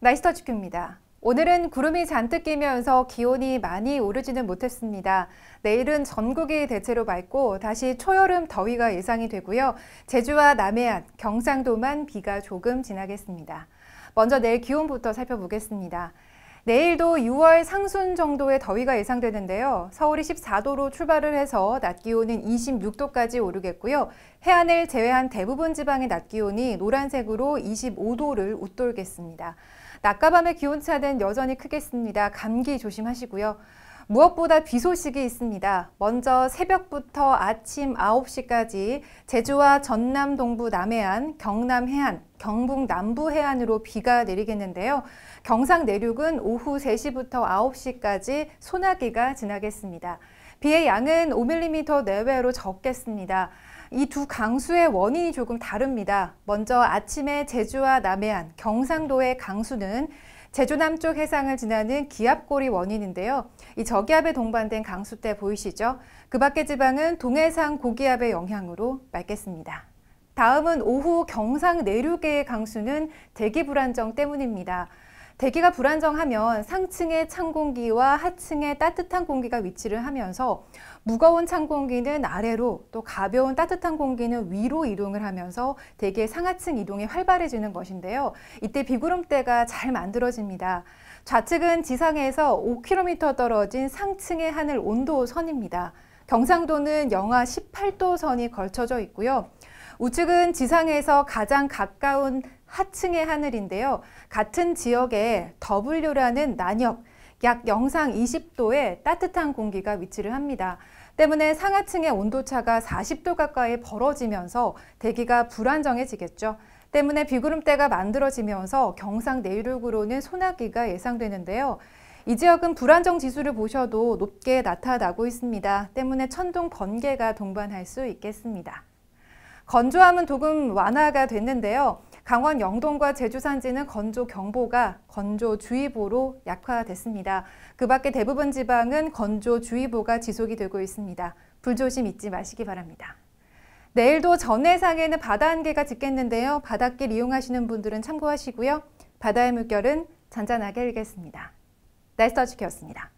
나이스터치 큐입니다. 오늘은 구름이 잔뜩 끼면서 기온이 많이 오르지는 못했습니다. 내일은 전국이 대체로 맑고 다시 초여름 더위가 예상이 되고요. 제주와 남해안, 경상도만 비가 조금 지나겠습니다. 먼저 내일 기온부터 살펴보겠습니다. 내일도 6월 상순 정도의 더위가 예상되는데요. 서울이 14도로 출발을 해서 낮 기온은 26도까지 오르겠고요. 해안을 제외한 대부분 지방의 낮 기온이 노란색으로 25도를 웃돌겠습니다. 낮과 밤의 기온차는 여전히 크겠습니다. 감기 조심하시고요. 무엇보다 비 소식이 있습니다. 먼저 새벽부터 아침 9시까지 제주와 전남 동부 남해안, 경남 해안, 경북 남부 해안으로 비가 내리겠는데요. 경상 내륙은 오후 3시부터 9시까지 소나기가 지나겠습니다. 비의 양은 5mm 내외로 적겠습니다. 이 두 강수의 원인이 조금 다릅니다. 먼저 아침에 제주와 남해안, 경상도의 강수는 제주 남쪽 해상을 지나는 기압골이 원인인데요. 이 저기압에 동반된 강수대 보이시죠? 그 밖의 지방은 동해상 고기압의 영향으로 맑겠습니다. 다음은 오후 경상 내륙의 강수는 대기 불안정 때문입니다. 대기가 불안정하면 상층의 찬 공기와 하층의 따뜻한 공기가 위치를 하면서 무거운 찬 공기는 아래로 또 가벼운 따뜻한 공기는 위로 이동을 하면서 대기의 상하층 이동이 활발해지는 것인데요. 이때 비구름대가 잘 만들어집니다. 좌측은 지상에서 5km 떨어진 상층의 하늘 온도선입니다. 경상도는 영하 18도 선이 걸쳐져 있고요. 우측은 지상에서 가장 가까운 하층의 하늘인데요. 같은 지역에 W라는 난역, 약 영상 20도의 따뜻한 공기가 위치를 합니다. 때문에 상하층의 온도차가 40도 가까이 벌어지면서 대기가 불안정해지겠죠. 때문에 비구름대가 만들어지면서 경상 내륙으로는 소나기가 예상되는데요. 이 지역은 불안정 지수를 보셔도 높게 나타나고 있습니다. 때문에 천둥 번개가 동반할 수 있겠습니다. 건조함은 조금 완화가 됐는데요. 강원 영동과 제주 산지는 건조 경보가 건조주의보로 약화됐습니다. 그 밖에 대부분 지방은 건조주의보가 지속이 되고 있습니다. 불조심 잊지 마시기 바랍니다. 내일도 전해상에는 바다 한개가 짙겠는데요. 바닷길 이용하시는 분들은 참고하시고요. 바다의 물결은 잔잔하게 일겠습니다. 날씨터치기였습니다.